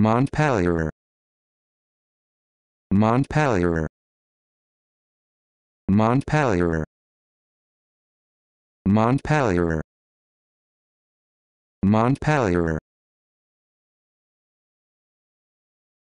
Montpellier Montpellier Montpellier Montpellier Montpellier